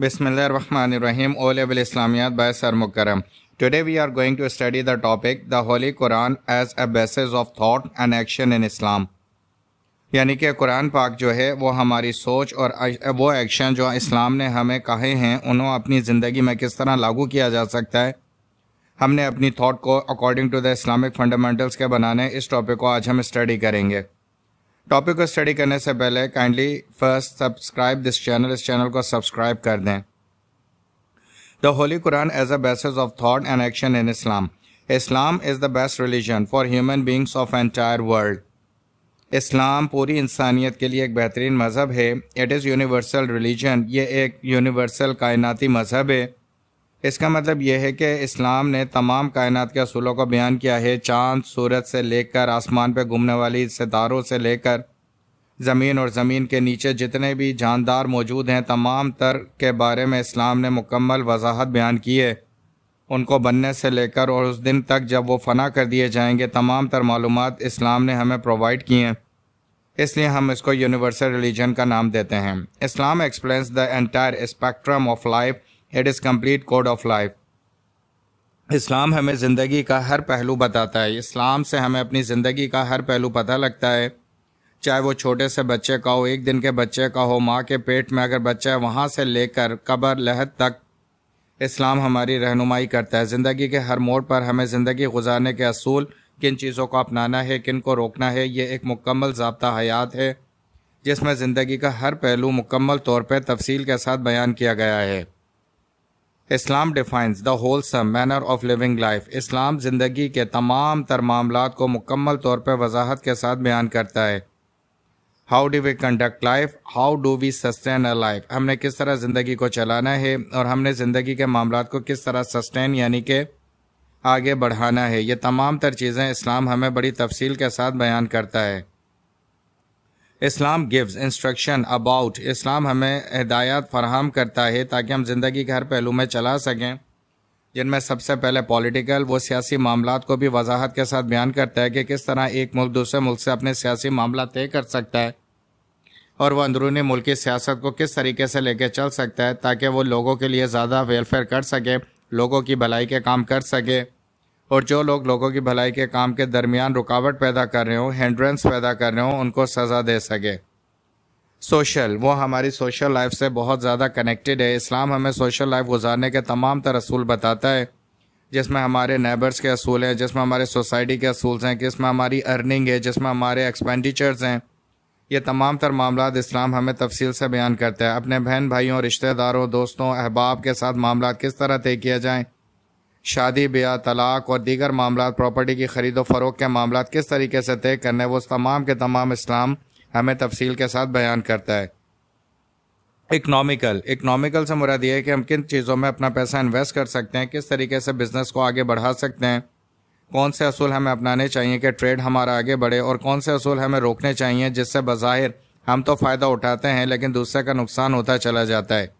बिसमीम ओलेबलामियात by sir Mukarram today we are going to study the topic the holy Quran as a basis of thought and action in Islam यानी कि कुरान पाक जो है वो हमारी सोच और वो एक्शन जो इस्लाम ने हमें कहे हैं उन्हों अपनी ज़िंदगी में किस तरह लागू किया जा सकता है हमने अपनी थाट को according to the Islamic fundamentals के बनाने इस टॉपिक को आज हम स्टडी करेंगे टॉपिक को स्टडी करने से पहले kindly first subscribe this channel इस चैनल को सब्सक्राइब कर दें the holy Quran as a basis of thought and action in Islam Islam is the best religion for human beings of entire world Islam पूरी इंसानियत के लिए एक बेहतरीन मज़हब है इट इज़ यूनिवर्सल रिलीजन ये एक यूनिवर्सल कायनाती मज़हब है इसका मतलब यह है कि इस्लाम ने तमाम कायनात के असूलों को बयान किया है चांद सूरज से लेकर आसमान पर घूमने वाली सितारों से लेकर ज़मीन और ज़मीन के नीचे जितने भी जानदार मौजूद हैं तमाम तर के बारे में इस्लाम ने मुकम्मल वजाहत बयान की है उनको बनने से लेकर और उस दिन तक जब वो फना कर दिए जाएंगे तमाम तर मालूम इस्लाम ने हमें प्रोवाइड की हैं इसलिए हम इसको यूनिवर्सल रिलीजन का नाम देते हैं Islam explains the entire spectrum of life it is complete code of life Islam हमें ज़िंदगी का हर पहलू बताता है इस्लाम से हमें अपनी ज़िंदगी का हर पहलू पता लगता है चाहे वो छोटे से बच्चे का हो एक दिन के बच्चे का हो माँ के पेट में अगर बच्चा है वहाँ से लेकर कबर लहद तक इस्लाम हमारी रहनुमाई करता है ज़िंदगी के हर मोड़ पर हमें ज़िंदगी गुजारने के असूल किन चीज़ों को अपनाना है किन को रोकना है ये एक मुकम्मल जबता हयात है जिसमें ज़िंदगी का हर पहलू मुकम्मल तौर पर तफसील के साथ बयान किया गया है Islam defines the wholesome manner of living life Islam ज़िंदगी के तमाम तर मामला को मुकम्मल तौर पर वजाहत के साथ बयान करता है how do we conduct life how do we sustain a life हमने किस तरह ज़िंदगी को चलाना है और हमने ज़िंदगी के मामला को किस तरह सस्टेन यानी कि आगे बढ़ाना है ये तमाम तर चीज़ें इस्लाम हमें बड़ी तफसील के साथ बयान करता है Islam gives instruction about Islam हमें हदायत फरहम करता है ताकि हम ज़िंदगी के हर पहलू में चला सकें जिनमें सबसे पहले पॉलिटिकल वो सियासी मामला को भी वजाहत के साथ बयान करता है कि किस तरह एक मुल्क दूसरे मुल्क से अपने सियासी मामला तय कर सकता है और वह अंदरूनी मुल्क की सियासत को किस तरीके से लेकर चल सकता है ताकि वो लोगों के लिए ज़्यादा वेलफेयर कर सके लोगों की भलाई के काम कर सके और जो लोग लोगों की भलाई के काम के दरमियान रुकावट पैदा कर रहे हों हिंड्रेंस पैदा कर रहे हों उनको सज़ा दे सके सोशल वो हमारी सोशल लाइफ से बहुत ज़्यादा कनेक्टेड है इस्लाम हमें सोशल लाइफ गुजारने के तमाम तर असूल बताता है जिसमें हमारे नेबर्स के असूल हैं जिसमें हमारे सोसाइटी के असूल हैं जिसमें हमारी अर्निंग है जिसमें हमारे एक्सपेंडिचर्स हैं ये तमाम तर मामला इस्लाम हमें तफसील से बयान करता है अपने बहन भाइयों रिश्तेदारों दोस्तों अहबाब के साथ मामला किस तरह तय किया जाए शादी ब्याह तलाक और दीगर मामला प्रॉपर्टी की खरीद व फरोख के मामला किस तरीके से तय करने वो तमाम के तमाम इस्लाम हमें तफसील के साथ बयान करता है इकनॉमिकल इकनॉमिकल से मुराद ये है कि हम किन चीज़ों में अपना पैसा इन्वेस्ट कर सकते हैं किस तरीके से बिज़नेस को आगे बढ़ा सकते हैं कौन से असूल हमें अपनाने चाहिए कि ट्रेड हमारा आगे बढ़े और कौन से असूल हमें रोकने चाहिए जिससे बाहर हम तो फ़ायदा उठाते हैं लेकिन दूसरे का नुकसान होता चला जाता है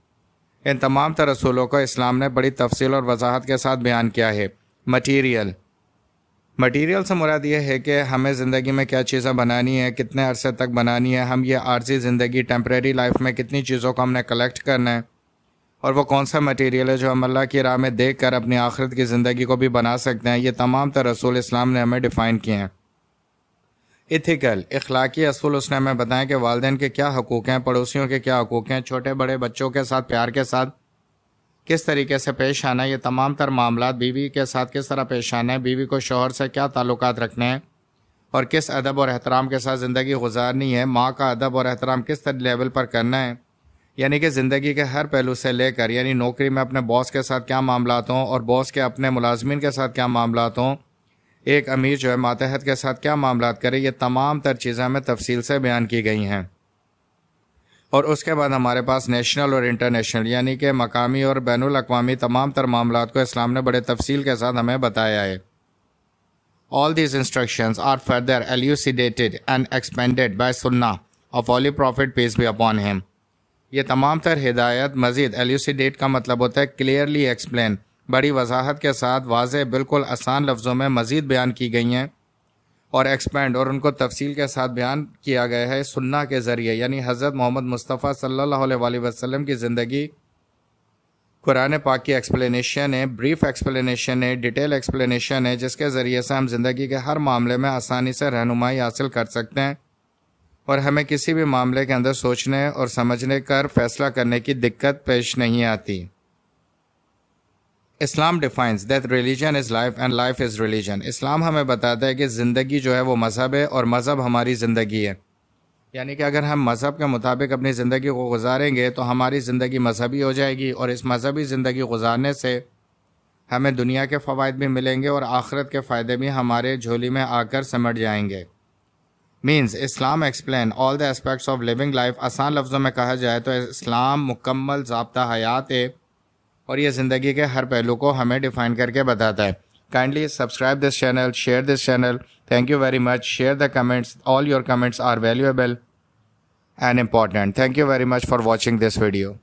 इन तमाम तरसूलों को इस्लाम ने बड़ी तफसील और वजाहत के साथ बयान किया है मटीरियल मटीरियल से मुराद ये है कि हमें ज़िंदगी में क्या चीज़ें बनानी है कितने अरसे तक बनानी है हम ये आर्जी ज़िंदगी टेम्प्रेरी लाइफ में कितनी चीज़ों को हमने कलेक्ट करना है और वो कौन सा मटेरियल है जो हम अल्लाह की राह में देख कर अपनी आखिरत की ज़िंदगी को भी बना सकते हैं ये तमाम तरसूल इस्लाम ने हमें डिफ़ाइन किए हैं इथिकल इखलाकी असूल उसने हमें बताया कि वालदेन के क्या हकूक़ हैं पड़ोसियों के क्या हकूक़ हैं छोटे बड़े बच्चों के साथ प्यार के साथ किस तरीके से पेश आना है ये तमाम तर मामला बीवी के साथ किस तरह पेश आना है बीवी को शोहर से क्या ताल्लुक रखने हैं और किस अदब और एहतराम के साथ ज़िंदगी गुजारनी है माँ का अदब और एहतराम किस लेवल पर करना है यानी कि ज़िंदगी के हर पहलू से लेकर यानी नौकरी में अपने बॉस के साथ क्या मामला हों और बॉस के अपने मुलाजमन के साथ क्या मामला हों एक अमीर जो है मातहत के साथ क्या मामला करे ये तमाम तर चीज़ें हमें तफसील से बयान की गई हैं और उसके बाद हमारे पास नेशनल और इंटरनेशनल यानी कि मकामी और बैन अवी तमाम तर मामला को इस्लाम ने बड़े तफसील के साथ हमें बताया है all these instruction are further elucidated and expanded by सुन्ना of holy prophet peace be upon him. ये तमाम तर हिदायत मजीद एल्यूसीडेट का मतलब होता है क्लियरली एक्सप्लेन बड़ी वजाहत के साथ वाज बिल्कुल आसान लफ्ज़ों में मज़ीद बयान की गई हैं और एक्सपेंड और उनको तफसील के साथ बयान किया गया है सुन्ना के ज़रिए यानी हज़रत मोहम्मद मुस्तफ़ा सल्लल्लाहु वसम की ज़िंदगी कुरान पाक की एक्सप्लेनेशन है ब्रीफ एक्सप्लेनेशन है डिटेल एक्सप्लेनेशन है जिसके ज़रिए से हम ज़िंदगी के हर मामले में आसानी से रहनुमाई हासिल कर सकते हैं और हमें किसी भी मामले के अंदर सोचने और समझने कर फैसला करने की दिक्कत पेश नहीं आती Islam defines that religion is life and life is religion Islam हमें बताता है कि ज़िंदगी जो है वो मज़हब है और मज़हब हमारी ज़िंदगी है यानी कि अगर हम मज़हब के मुताबिक अपनी ज़िंदगी को गुजारेंगे तो हमारी ज़िंदगी मजहबी हो जाएगी और इस मजहबी ज़िंदगी गुजारने से हमें दुनिया के फ़वाद भी मिलेंगे और आखरत के फ़ायदे भी हमारे झोली में आकर समट जाएंगे means Islam explain all the aspects of living life आसान लफ्ज़ों में कहा जाए तो इस्लाम मुकम्मल जबता हयात है और ये ज़िंदगी के हर पहलू को हमें डिफाइन करके बताता है kindly subscribe this channel share this channel thank you very much share the comments all your comments are valuable and important thank you very much for watching this video